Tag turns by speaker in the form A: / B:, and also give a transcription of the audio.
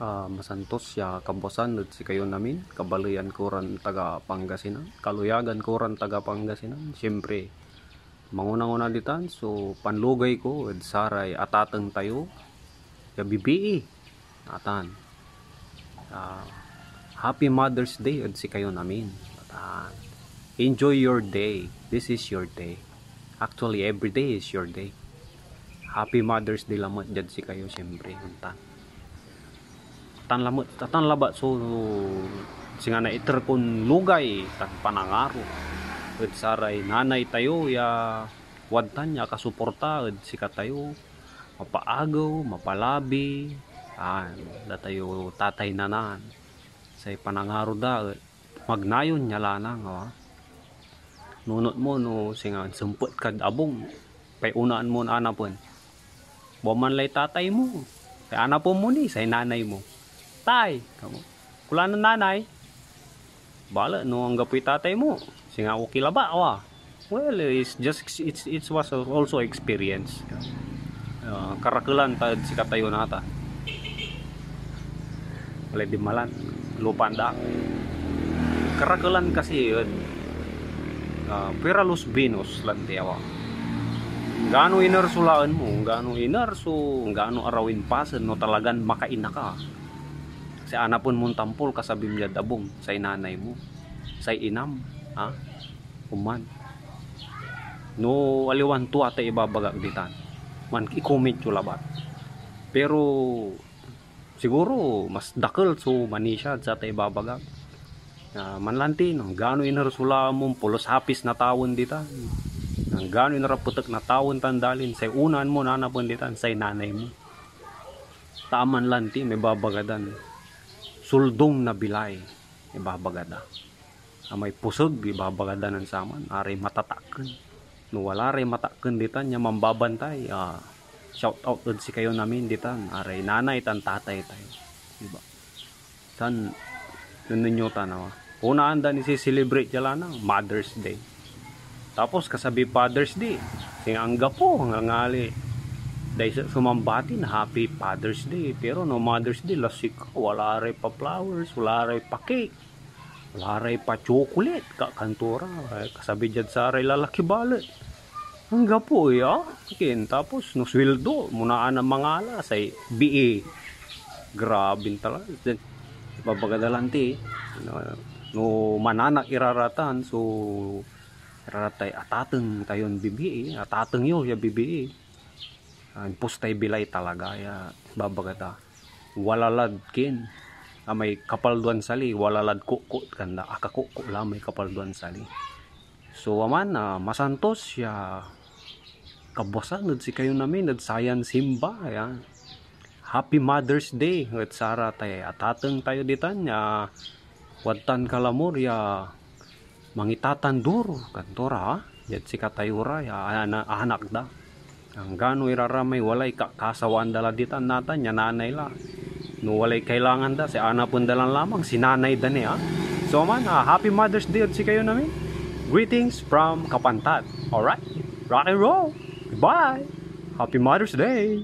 A: uh, masantos ya kabosan at si kayo namin kabalayan koran taga Pangasinan kaluyagan koran taga Pangasinan syempre mangunang-una ditan so panlugay ko ed saray atateng tayo ya bibi e. atan uh, happy mother's day at si kayo namin atan enjoy your day this is your day actually every day is your day happy mother's day lamang jad si kayo syempre atan atan lamot atan labat so singana iter kon lugay tan panangaro ud saray nanay tayo ya wadtan ya kasuporta ud sika tayo mapaagaw mapalabi an tayo tatay nanan say panangaro da magnayon nya lanang ha oh. nunot mo no singa semput kad abong pay unaan mo ana pun Boman lay tatay mo. Kay ana po mo ni, nanay mo. Tay, kula ng nanay. Bala, no ang gapoy tatay mo. Singa ko kilaba, wa. Well, it's just, it's, it's was also experience. Uh, karakulan ta, si tayo na ata. Wala di malan. Lupanda. Karakulan kasi yun. Uh, ah, Piralus Venus lang tiyawa. Gaano inarsulaan mo, gaano inersu, gaano arawin pasan, no talagan makaina ka sa anapon mun tampol kasabim niya dabong sa inanay mo. Sa inam. Ha? Uman. No aliwan tuwa ta ibabagag ditan. Man i-comment yung labat. Pero siguro mas dakil so manisya sa ta ibabagag. Uh, manlanti no gano inarsula mo pulos hapis na tawon dita ang gano inaraputak na tawon tandalin sa unan mo nanapon ditan sa nanay mo taman lanti may babagadan suldom na bilay ibabagada may pusod ibabagada ng saman ari matatakan no wala rin matakan ditan nya mambabantay ah, shout out ud si kayo namin ditan ari nanay tan tatay tayo diba san nun ninyo tanawa ah. una anda ni si celebrate jala na Mother's Day tapos kasabi Father's Day sing angga po ngangali dahil sumambati na happy Father's Day pero no Mother's Day lasik wala rin pa flowers wala rin pa cake wala rin pa chocolate kakantura eh, kasabi dyan sa rin lalaki balit ang gapo ya eh, akin ah. tapos no sweldo munaan ang mga alas ay BA grabe talaga then babagadalanti ano, no, no mananak iraratan so iraratay atateng tayon BBA atateng yo ya BBA ang ah, pustay bilay talaga ya babagata walalad kin amay ah, kapalduan sali walalad kuko kanda akakuko lamay kapalduan sali so aman na masantos ya kabusan nad si kayo namin nad sayan simba ya happy mother's day at sara tayo atateng tayo ditan ya watan kalamor ya mangitatan dur kantora ya si katayura ya anak da ang gano iraramay walay kakasawaan dala ditan natan nya nanay la no walay kailangan da si anapon dalan lamang si nanay da niya ah. so man uh, happy mother's day si kayo namin greetings from Kapantat alright rock and roll bye happy mother's day